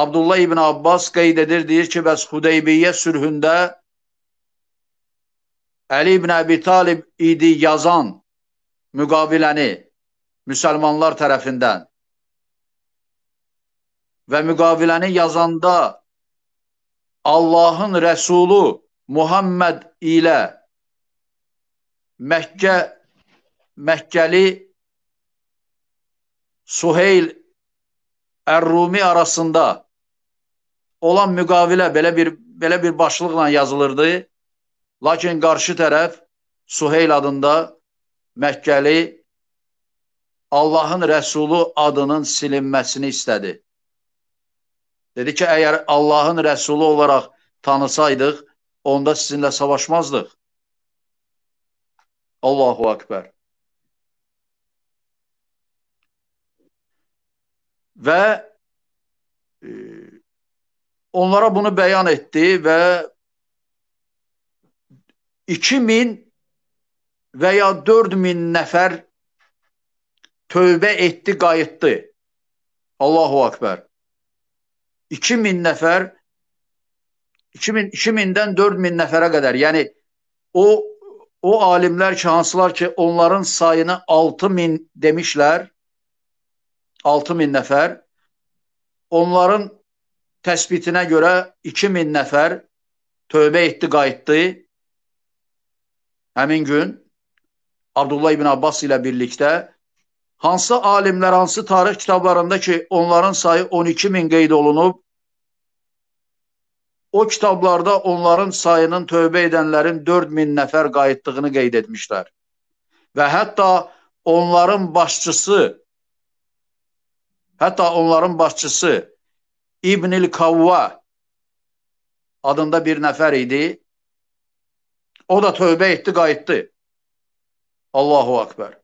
Abdullah ibn Abbas qeyd edir, deyir ki, bəs Xudeybiyyə sülhündə Əli ibn Əbi Talib idi yazan müqaviləni müsəlmanlar tərəfindən və müqaviləni yazanda Allahın rəsulu Muhammed ilə Məkkə Məkkəli Suheyl Ər-Rumi arasında olan müqavilə belə bir belə bir başlıqla yazılırdı. Lakin qarşı tərəf Suheyl adında Məkkəli Allahın Rəsulu adının silinməsini istədi. Dedi ki, əgər Allahın Rəsulu olaraq tanısaydıq, onda sizinlə savaşmazdıq. Allahu Akbar. Və e, onlara bunu bəyan etdi və 2000 və ya 4000 nəfər Tövbe etti, qayıtdı. Allahu akbar. 2000 nəfər 2000 2000-dən 4000 nəfərə qədər, yəni o o alimlər ki, hansılar ki, onların sayını 6000 demişlər. 6000 nəfər. Onların təsbitinə görə 2000 nəfər tövbə etdi, qayıtdı. Həmin gün Abdullah ibn Abbas ilə birlikdə Hansı alimlər, hansı tarix kitablarında ki, onların sayı 12 min qeyd olunub, o kitablarda onların sayının tövbə edənlərin 4 min nəfər qayıtdığını qeyd etmişlər. Və hətta onların başçısı, hətta onların başçısı İbnül Kavva adında bir nəfər idi. O da tövbə etdi, qayıtdı. Allahu Akbar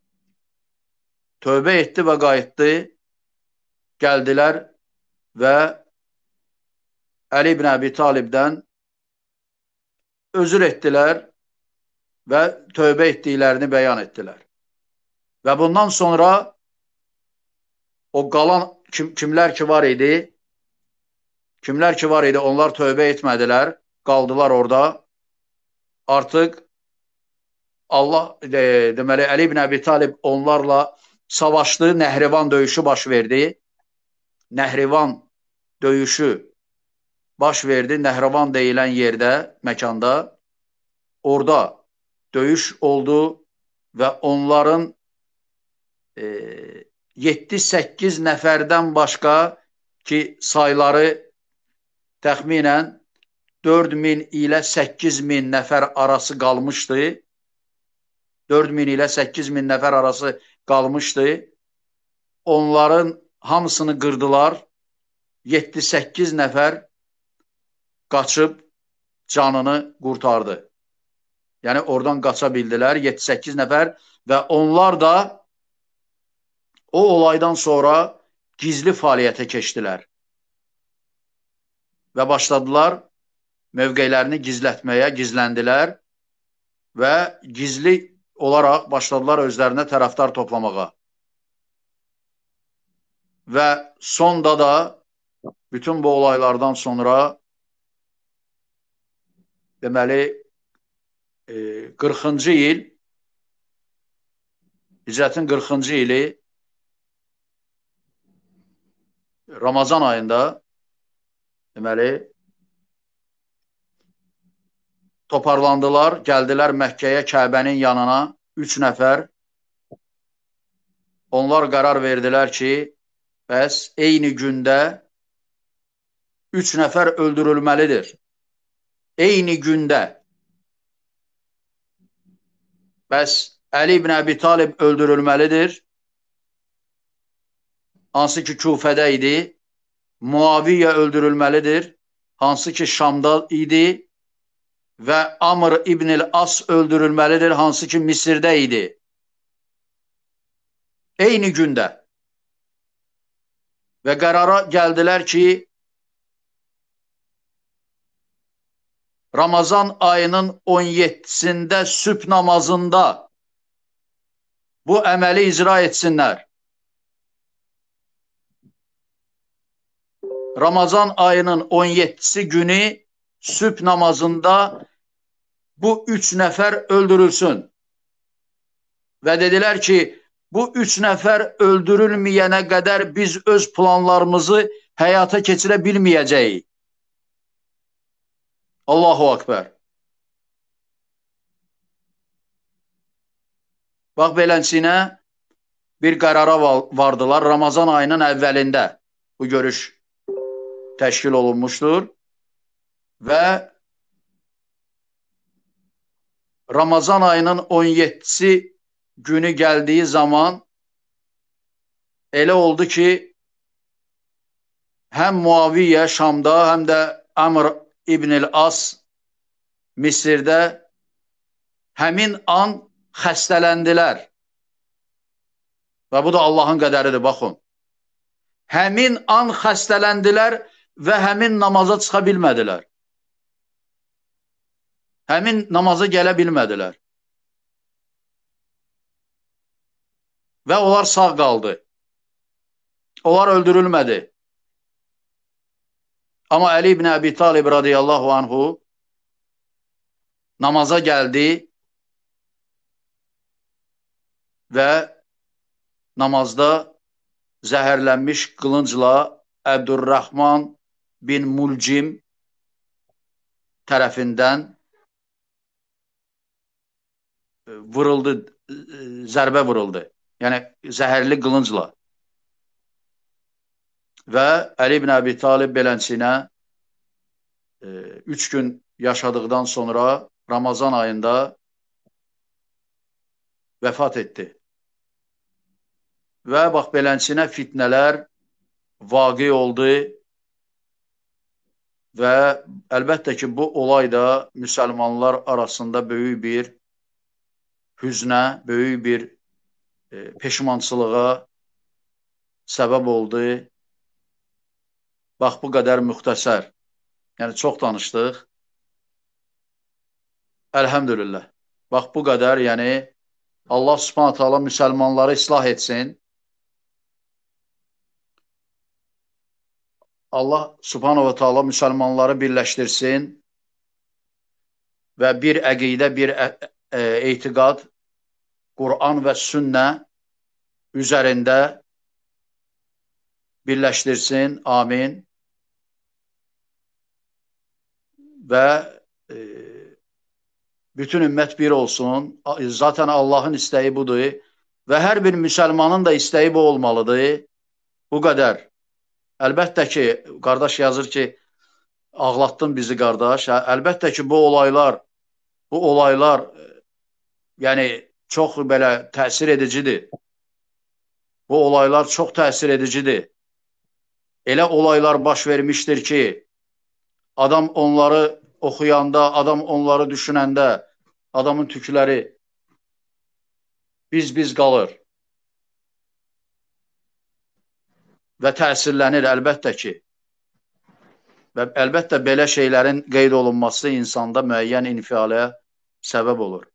tövbə etdi və qayıtdı. Gəldilər və Əli ibn Əbi Talibdən özür etdilər və tövbə etdiklərini bəyan etdilər. Və bundan sonra o qalan kim, kimlər ki var idi, kimlər ki var idi, onlar tövbə etmədilər, qaldılar orada. Artıq Allah e, deməli Əli ibn Əbi Talib onlarla savaşdı, Nəhrivan döyüşü baş verdi. Nəhrivan döyüşü baş verdi Nəhrivan deyilən yerdə, məkanda. Orada döyüş oldu və onların e, 7-8 nəfərdən başqa ki, sayları təxminən 4000 ilə 8000 nəfər arası qalmışdı. 4000 ilə 8000 nəfər arası qalmışdı. Onların hamısını qırdılar. 7-8 nəfər qaçıb canını qurtardı. Yəni oradan qaça bildilər 7-8 nəfər və onlar da o olaydan sonra gizli fəaliyyətə keçdilər. Və başladılar mövqeylərini gizlətməyə, gizləndilər və gizli olaraq başladılar özlərinə tərəfdar toplamağa. Və sonda da bütün bu olaylardan sonra deməli 40-cı e, il Hicrətin 40-cı ili Ramazan ayında deməli toparlandılar, gəldilər Məkkəyə, Kəbənin yanına, üç nəfər. Onlar qərar verdilər ki, bəs eyni gündə üç nəfər öldürülməlidir. Eyni gündə. Bəs Əli ibn Əbi Talib öldürülməlidir. Hansı ki, Küfədə idi. Muaviyyə öldürülməlidir. Hansı ki, Şamda idi ve Amr İbnil As öldürülmelidir. Hansı ki Misir'de idi. Eyni gündə. Və qərara gəldilər ki, Ramazan ayının 17-sində namazında bu emeli icra etsinlər. Ramazan ayının 17 günü sübh namazında bu üç nəfər öldürülsün. Və dedilər ki, bu üç nəfər öldürülməyənə qədər biz öz planlarımızı həyata keçirə bilməyəcəyik. Allahu Akbar. Bax beləsinə bir qərara vardılar Ramazan ayının əvvəlində bu görüş təşkil olunmuşdur və Ramazan ayının 17-si günü gəldiyi zaman elə oldu ki, həm Muaviyyə Şamda, həm də Əmr İbn el-As Misirdə həmin an xəstələndilər. Və bu da Allahın qədəridir, baxın. Həmin an xəstələndilər və həmin namaza çıxa bilmədilər. Həmin namaza gələ bilmədilər. Və onlar sağ qaldı. Onlar öldürülmədi. Amma Əli ibn Əbi Talib radiyallahu anhu namaza gəldi və namazda zəhərlənmiş qılıncla Əbdurrahman bin Mulcim tərəfindən vuruldu, zərbə vuruldu. Yəni zəhərli qılıncla. Və Əli ibn Əbi Talib belənçinə 3 e, gün yaşadıqdan sonra Ramazan ayında vəfat etdi. Və bax belənçinə fitnələr vaqi oldu və əlbəttə ki, bu olay da müsəlmanlar arasında böyük bir hüznə, böyük bir e, peşmançılığa səbəb oldu. Bax bu qədər müxtəsər. Yəni çox danışdıq. Elhamdülillah. Bax bu qədər, yəni Allah Subhanahu taala müsəlmanları islah etsin. Allah Subhanahu taala müsəlmanları birləşdirsin və bir əqidə, bir ə e, eytiqad Quran və sünnə üzərində birləşdirsin. Amin. Və e, bütün ümmət bir olsun. Zaten Allahın istəyi budur və hər bir müsəlmanın da istəyi bu olmalıdır. Bu qədər. Əlbəttə ki, qardaş yazır ki, ağlatdın bizi qardaş. Hə, əlbəttə ki, bu olaylar, bu olaylar e, yəni çox belə təsir edicidir. Bu olaylar çox təsir edicidir. Elə olaylar baş vermişdir ki, adam onları oxuyanda, adam onları düşünəndə adamın tükləri biz-biz qalır. Və təsirlənir əlbəttə ki. Və əlbəttə belə şeylərin qeyd olunması insanda müəyyən infialə səbəb olur.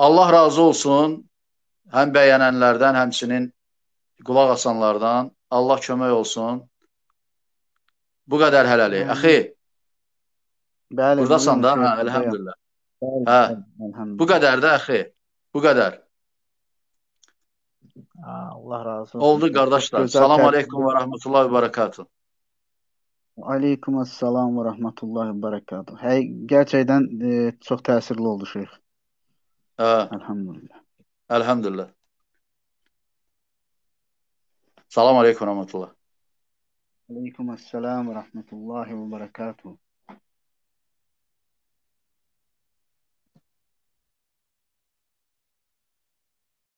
Allah razı olsun həm bəyənənlərdən, həmçinin qulaq asanlardan. Allah kömək olsun. Bu qədər hələlik. Əxi, bəli, burdasan da, hə, elhamdülillah. Bəli, hə, elhamdülillah. bu qədər də əxi, bu qədər. Allah razı olsun. Oldu qardaşlar. Salam aleykum və rəhmətullah və barakatuh. Aleykum əssalam və rəhmətullah və barakatuh. Həy, gerçəkdən e, çox təsirli oldu şeyx. آه. الحمد لله الحمد لله السلام عليكم ورحمة الله وعليكم السلام ورحمة الله وبركاته